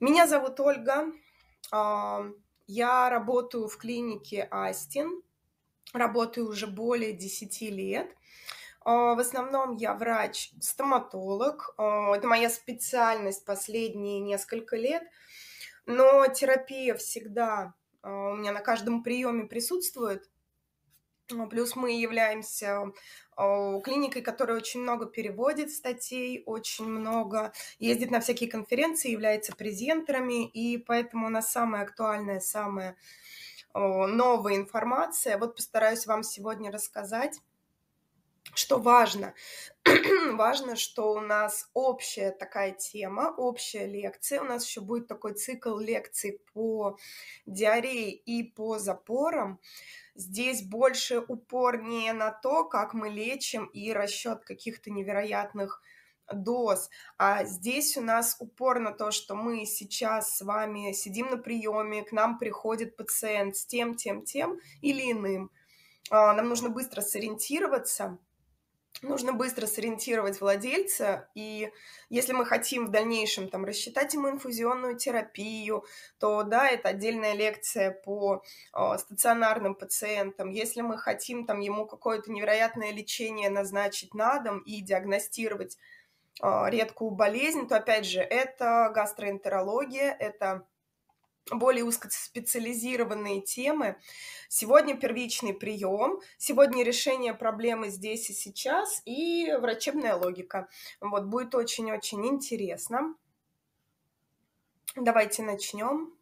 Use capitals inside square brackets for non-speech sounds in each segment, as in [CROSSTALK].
Меня зовут Ольга. Я работаю в клинике Астин. Работаю уже более 10 лет. А, в основном я врач-стоматолог. А, это моя специальность последние несколько лет. Но терапия всегда а, у меня на каждом приеме присутствует. Плюс мы являемся клиникой, которая очень много переводит статей, очень много ездит на всякие конференции, является презентерами, и поэтому у нас самая актуальная, самая новая информация. Вот постараюсь вам сегодня рассказать что важно? [CLEARS THROAT] важно, что у нас общая такая тема, общая лекция. У нас еще будет такой цикл лекций по диарее и по запорам. Здесь больше упор не на то, как мы лечим и расчет каких-то невероятных доз. А здесь у нас упор на то, что мы сейчас с вами сидим на приеме, к нам приходит пациент с тем, тем, тем или иным. А, нам нужно быстро сориентироваться – нужно быстро сориентировать владельца, и если мы хотим в дальнейшем там рассчитать ему инфузионную терапию, то да, это отдельная лекция по э, стационарным пациентам. Если мы хотим там ему какое-то невероятное лечение назначить на дом и диагностировать э, редкую болезнь, то опять же это гастроэнтерология, это более узкоспециализированные темы. Сегодня первичный прием, сегодня решение проблемы здесь и сейчас и врачебная логика. Вот, будет очень-очень интересно. Давайте начнем.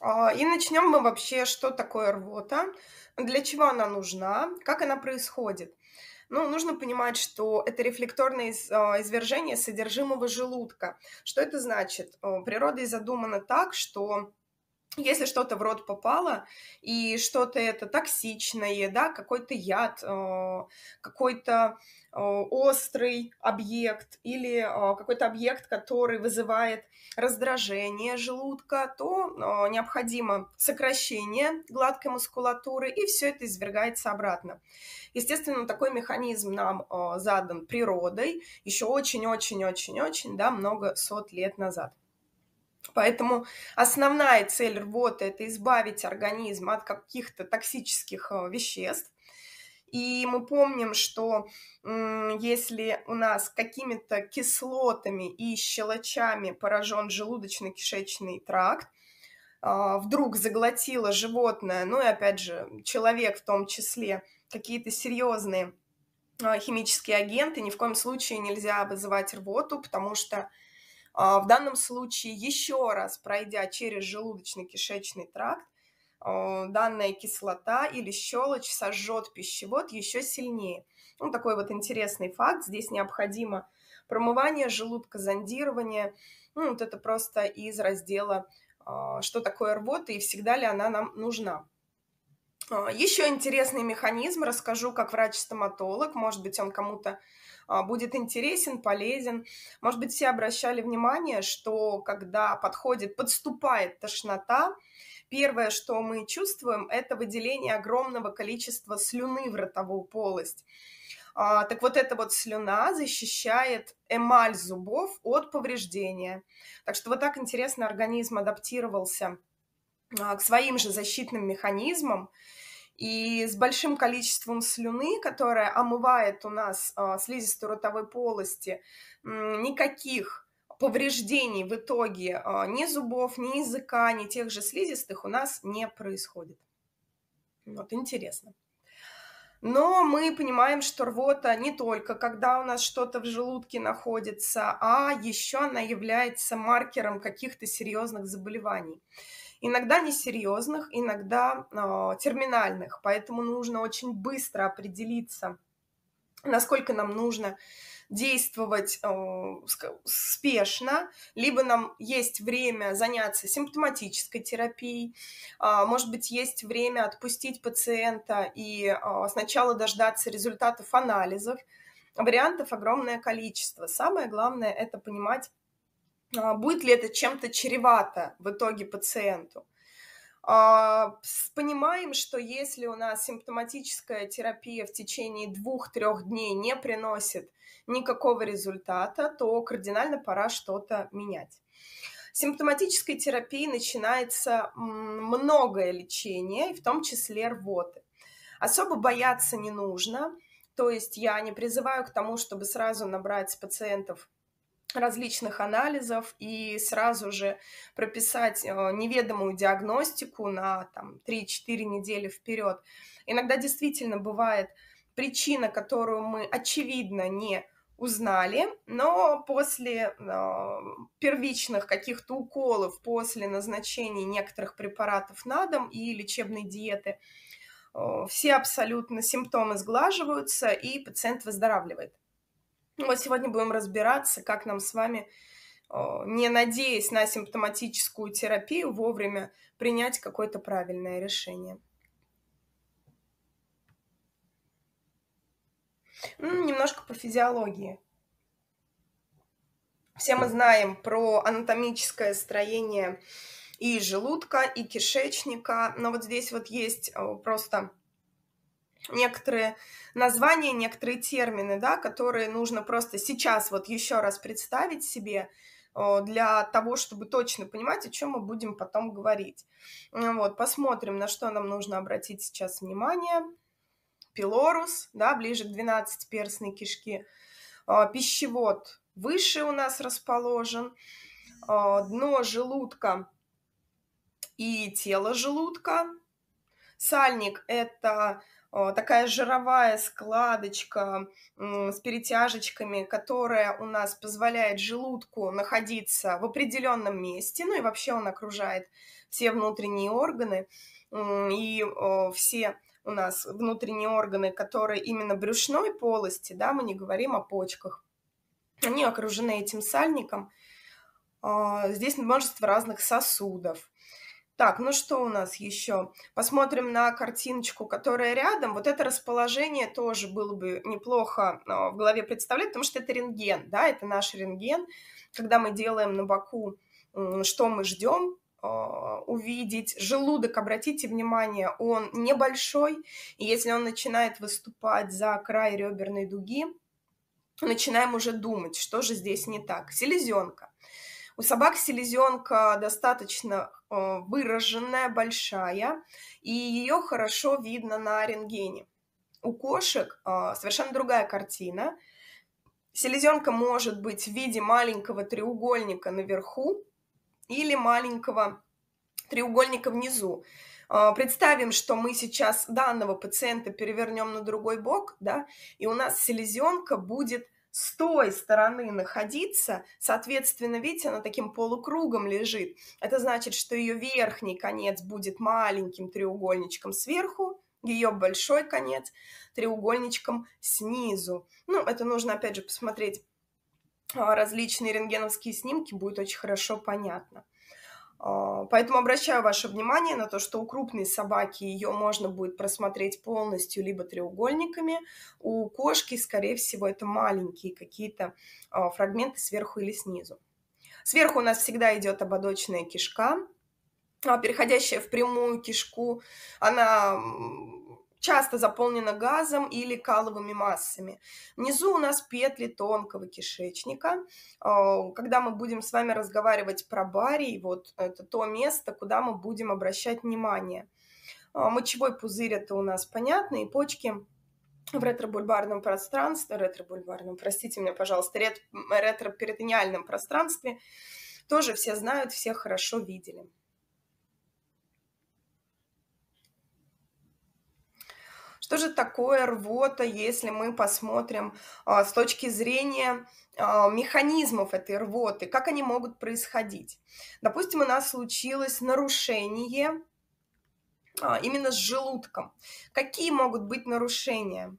А, и начнем мы вообще, что такое рвота, для чего она нужна, как она происходит. Ну, нужно понимать, что это рефлекторное а, извержение содержимого желудка. Что это значит? Природой задумано так, что если что-то в рот попало, и что-то это токсичное, да, какой-то яд, а, какой-то Э, острый объект или э, какой-то объект, который вызывает раздражение желудка, то э, необходимо сокращение гладкой мускулатуры, и все это извергается обратно. Естественно, такой механизм нам задан природой еще очень-очень-очень-очень да, много сот лет назад. Поэтому основная цель рвоты – это избавить организм от каких-то токсических веществ, и мы помним, что если у нас какими-то кислотами и щелочами поражен желудочно-кишечный тракт, а, вдруг заглотило животное, ну и опять же человек в том числе, какие-то серьезные а, химические агенты, ни в коем случае нельзя вызывать рвоту, потому что а, в данном случае еще раз пройдя через желудочно-кишечный тракт, Э, данная кислота или щелочь сожжет пищевод еще сильнее. Ну, такой вот интересный факт. Здесь необходимо промывание желудка, зондирование. Ну, вот это просто из раздела э, «Что такое рвота и всегда ли она нам нужна?». Э, еще интересный механизм расскажу как врач-стоматолог. Может быть, он кому-то будет интересен, полезен. Может быть, все обращали внимание, что когда подходит, подступает тошнота, Первое, что мы чувствуем, это выделение огромного количества слюны в ротовую полость. А, так вот, эта вот слюна защищает эмаль зубов от повреждения. Так что вот так интересно организм адаптировался а, к своим же защитным механизмам. И с большим количеством слюны, которая омывает у нас а, слизистую ротовой полости, никаких повреждений в итоге а, ни зубов, ни языка, ни тех же слизистых у нас не происходит. Вот интересно. Но мы понимаем, что рвота не только когда у нас что-то в желудке находится, а еще она является маркером каких-то серьезных заболеваний. Иногда несерьезных, иногда э, терминальных. Поэтому нужно очень быстро определиться, насколько нам нужно действовать э, спешно, либо нам есть время заняться симптоматической терапией, э, может быть, есть время отпустить пациента и э, сначала дождаться результатов анализов. Вариантов огромное количество. Самое главное это понимать, а, будет ли это чем-то чревато в итоге пациенту. Понимаем, что если у нас симптоматическая терапия в течение двух-трех дней не приносит никакого результата, то кардинально пора что-то менять симптоматической терапии начинается многое лечение, в том числе рвоты. Особо бояться не нужно, то есть я не призываю к тому, чтобы сразу набрать пациентов различных анализов и сразу же прописать э, неведомую диагностику на там, 3-4 недели вперед. Иногда действительно бывает причина, которую мы очевидно не узнали, но после э, первичных каких-то уколов, после назначения некоторых препаратов на дом и лечебной диеты, э, все абсолютно симптомы сглаживаются, и пациент выздоравливает. Мы вот сегодня будем разбираться, как нам с вами, э, не надеясь на симптоматическую терапию, вовремя принять какое-то правильное решение. М, немножко по физиологии. Все мы знаем про анатомическое строение и желудка, и кишечника, но вот здесь вот есть э, просто некоторые названия, некоторые термины, да, которые нужно просто сейчас вот еще раз представить себе э, для того, чтобы точно понимать, о чем мы будем потом говорить. Вот, посмотрим, на что нам нужно обратить сейчас внимание пилорус, да, ближе к 12-перстной кишке. А, пищевод выше у нас расположен. А, дно желудка и тело желудка. Сальник – это а, такая жировая складочка с перетяжечками, которая у нас позволяет желудку находиться в определенном месте, ну и вообще он окружает все внутренние органы и все у нас внутренние органы, которые именно брюшной полости, да, мы не говорим о почках, они окружены этим сальником. А, здесь множество разных сосудов. Так, ну что у нас еще? Посмотрим на картиночку, которая рядом. Вот это расположение тоже было бы неплохо а, в голове представлять, потому что это рентген, да, это наш рентген. Когда мы делаем на боку, что мы ждем, а, увидеть. Желудок, обратите внимание, он небольшой, и если он начинает выступать за край реберной дуги, начинаем уже думать, что же здесь не так. Селезенка. У собак селезенка достаточно а, выраженная, большая, и ее хорошо видно на рентгене. У кошек а, совершенно другая картина. Селезенка может быть в виде маленького треугольника наверху, или маленького треугольника внизу. А, представим, что мы сейчас данного пациента перевернем на другой бок, да, и у нас селезенка будет с той стороны находиться, соответственно, видите, она таким полукругом лежит. Это значит, что ее верхний конец будет маленьким треугольничком сверху, ее большой конец треугольничком снизу. Ну, это нужно, опять же, посмотреть а, различные рентгеновские снимки, будет очень хорошо понятно. А, поэтому обращаю ваше внимание на то, что у крупной собаки ее можно будет просмотреть полностью либо треугольниками, у кошки, скорее всего, это маленькие какие-то а, фрагменты сверху или снизу. Сверху у нас всегда идет ободочная кишка, переходящая в прямую кишку, она часто заполнена газом или каловыми массами. Внизу у нас петли тонкого кишечника. Э, когда мы будем с вами разговаривать про барий, вот это то место, куда мы будем обращать внимание. Э, мочевой пузырь это у нас понятно, и почки в ретробульбарном пространстве, ретробульбарном, простите меня, пожалуйста, рет, ретроперитониальном пространстве, тоже все знают, все хорошо видели. Что же такое рвота, если мы посмотрим а, с точки зрения а, механизмов этой рвоты, как они могут происходить? Допустим, у нас случилось нарушение а, именно с желудком. Какие могут быть нарушения?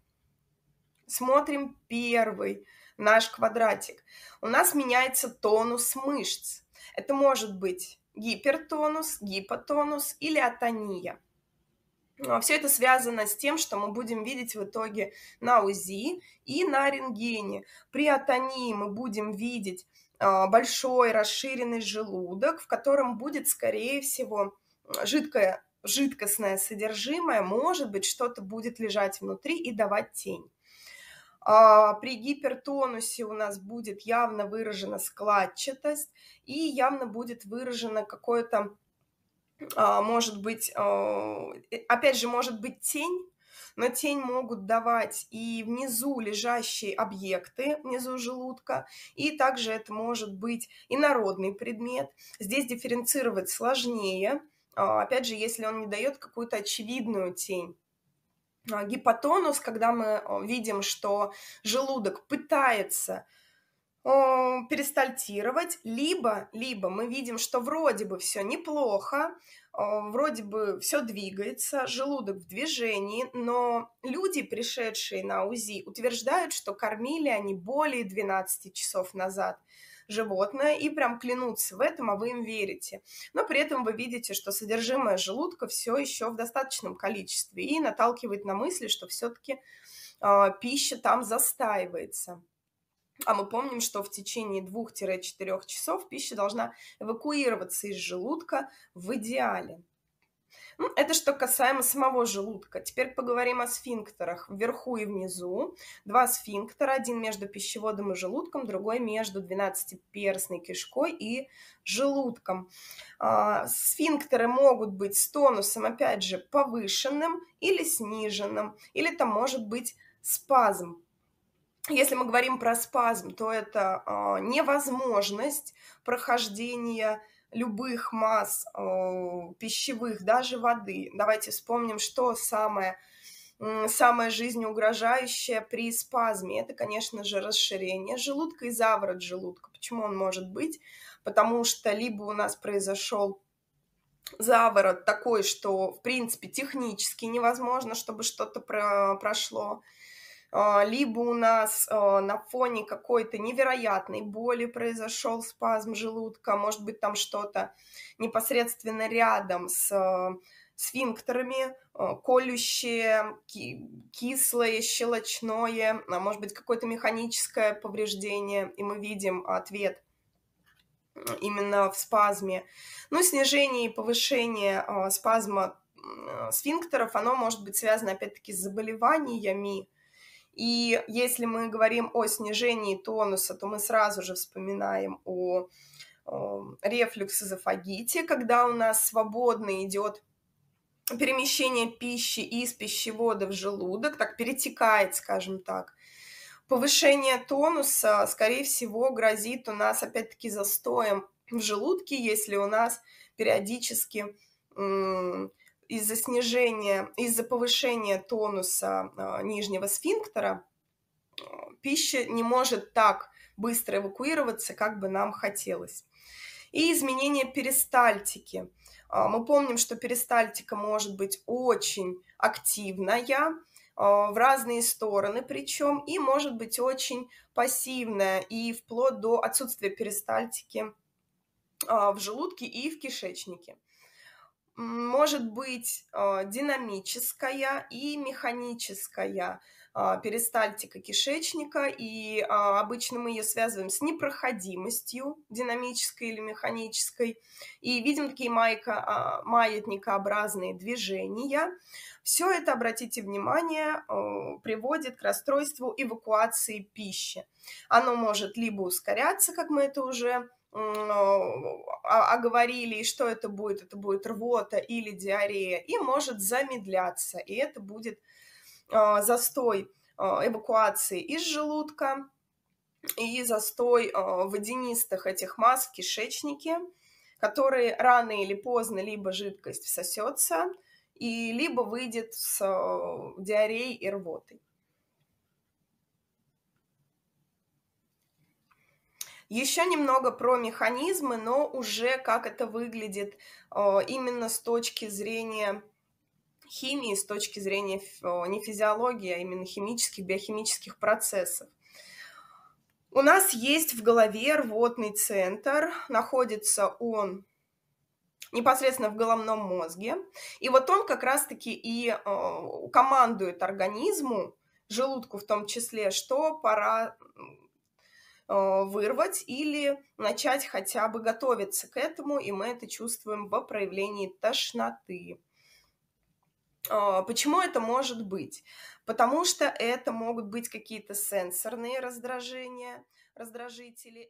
Смотрим первый наш квадратик. У нас меняется тонус мышц. Это может быть гипертонус, гипотонус или атония. А, Все это связано с тем, что мы будем видеть в итоге на УЗИ и на рентгене. При атонии мы будем видеть а, большой расширенный желудок, в котором будет, скорее всего, жидкое, жидкостное содержимое, может быть, что-то будет лежать внутри и давать тень. А, при гипертонусе у нас будет явно выражена складчатость и явно будет выражено какое-то а, может быть, а, опять же, может быть тень, но тень могут давать и внизу лежащие объекты, внизу желудка, и также это может быть инородный предмет. Здесь дифференцировать сложнее, а, опять же, если он не дает какую-то очевидную тень гипотонус, когда мы видим, что желудок пытается перестальтировать, либо, либо мы видим, что вроде бы все неплохо, а, вроде бы все двигается, желудок в движении, но люди, пришедшие на УЗИ, утверждают, что кормили они более 12 часов назад животное и прям клянутся в этом, а вы им верите. Но при этом вы видите, что содержимое желудка все еще в достаточном количестве и наталкивает на мысли, что все-таки э, а, пища там застаивается. А мы помним, что в течение 2-4 часов пища должна эвакуироваться из желудка в идеале. Ну, это что касаемо самого желудка. Теперь поговорим о сфинктерах вверху и внизу. Два сфинктера, один между пищеводом и желудком, другой между 12-перстной кишкой и желудком. А, сфинктеры могут быть с тонусом, опять же, повышенным или сниженным, или это может быть спазм если мы говорим про спазм, то это э, невозможность прохождения любых масс э, пищевых, даже воды. Давайте вспомним, что самое, э, самое жизнеугрожающее при спазме. Это, конечно же, расширение желудка и заворот желудка. Почему он может быть? Потому что либо у нас произошел заворот такой, что, в принципе, технически невозможно, чтобы что-то про прошло, а, либо у нас а, на фоне какой-то невероятной боли произошел спазм желудка, может быть, там что-то непосредственно рядом с а, сфинктерами, колющее, кислое, щелочное, а может быть, какое-то механическое повреждение, и мы видим ответ именно в спазме. Ну, снижение и повышение спазма сфинктеров, оно может быть связано, опять-таки, с заболеваниями, и если мы говорим о снижении тонуса, то мы сразу же вспоминаем о, о эм, рефлюксозофагите, когда у нас свободно идет перемещение пищи из пищевода в желудок, так перетекает, скажем так. Повышение тонуса, скорее всего, грозит у нас опять-таки застоем в желудке, если у нас периодически м- из-за снижения, из-за повышения тонуса а, нижнего сфинктера пища не может так быстро эвакуироваться, как бы нам хотелось. И изменение перистальтики. А, мы помним, что перистальтика может быть очень активная, а, в разные стороны причем, и может быть очень пассивная, и вплоть до отсутствия перистальтики в желудке и в кишечнике может быть а, динамическая и механическая а, перистальтика кишечника, и а, обычно мы ее связываем с непроходимостью динамической или механической, и видим такие майка, маятникообразные движения. Все это, обратите внимание, приводит к расстройству эвакуации пищи. Оно может либо ускоряться, как мы это уже ну, а, оговорили, и что это будет, это будет рвота или диарея, и может замедляться, и это будет а, застой а, эвакуации из желудка и застой водянистых этих масс в кишечнике, которые рано или поздно либо жидкость всосется, и либо выйдет с диареей и рвотой. Еще немного про механизмы, но уже как это выглядит а, именно с точки зрения химии, с точки зрения а, не физиологии, а именно химических, биохимических процессов. У нас есть в голове рвотный центр, находится он непосредственно в головном мозге. И вот он как раз-таки и а, командует организму, желудку в том числе, что пора Э, вырвать или начать хотя бы готовиться к этому, и мы это чувствуем в проявлении тошноты. А, почему это может быть? Потому что это могут быть какие-то сенсорные раздражения, раздражители.